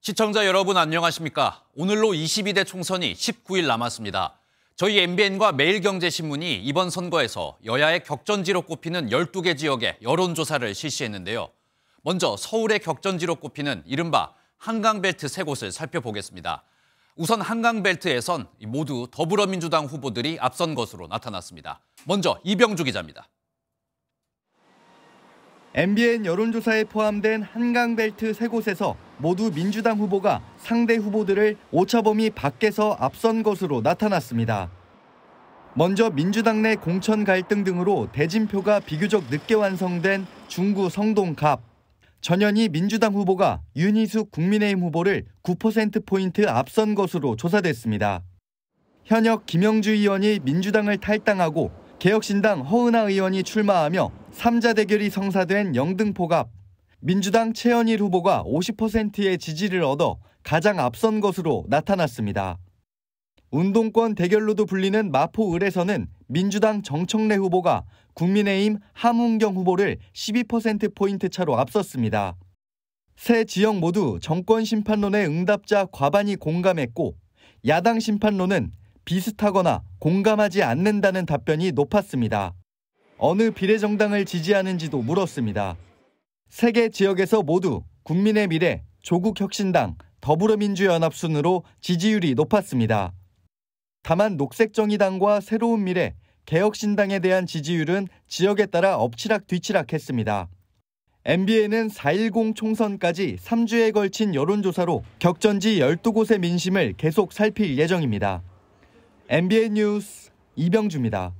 시청자 여러분 안녕하십니까? 오늘로 22대 총선이 19일 남았습니다. 저희 MBN과 매일경제신문이 이번 선거에서 여야의 격전지로 꼽히는 12개 지역의 여론조사를 실시했는데요. 먼저 서울의 격전지로 꼽히는 이른바 한강벨트 세 곳을 살펴보겠습니다. 우선 한강벨트에선 모두 더불어민주당 후보들이 앞선 것으로 나타났습니다. 먼저 이병주 기자입니다. MBN 여론조사에 포함된 한강벨트 세 곳에서 모두 민주당 후보가 상대 후보들을 오차범위 밖에서 앞선 것으로 나타났습니다. 먼저 민주당 내 공천 갈등 등으로 대진표가 비교적 늦게 완성된 중구 성동갑. 전현희 민주당 후보가 윤희숙 국민의힘 후보를 9%포인트 앞선 것으로 조사됐습니다. 현역 김영주 의원이 민주당을 탈당하고 개혁신당 허은하 의원이 출마하며 3자 대결이 성사된 영등포갑. 민주당 최현일 후보가 50%의 지지를 얻어 가장 앞선 것으로 나타났습니다. 운동권 대결로도 불리는 마포 을에서는 민주당 정청래 후보가 국민의힘 함은경 후보를 12%포인트 차로 앞섰습니다. 세 지역 모두 정권 심판론의 응답자 과반이 공감했고 야당 심판론은 비슷하거나 공감하지 않는다는 답변이 높았습니다. 어느 비례정당을 지지하는지도 물었습니다. 세계 지역에서 모두 국민의 미래, 조국 혁신당, 더불어민주연합 순으로 지지율이 높았습니다. 다만 녹색정의당과 새로운 미래, 개혁신당에 대한 지지율은 지역에 따라 엎치락뒤치락했습니다. MBN은 4.10 총선까지 3주에 걸친 여론조사로 격전지 12곳의 민심을 계속 살필 예정입니다. MBN 뉴스 이병주입니다.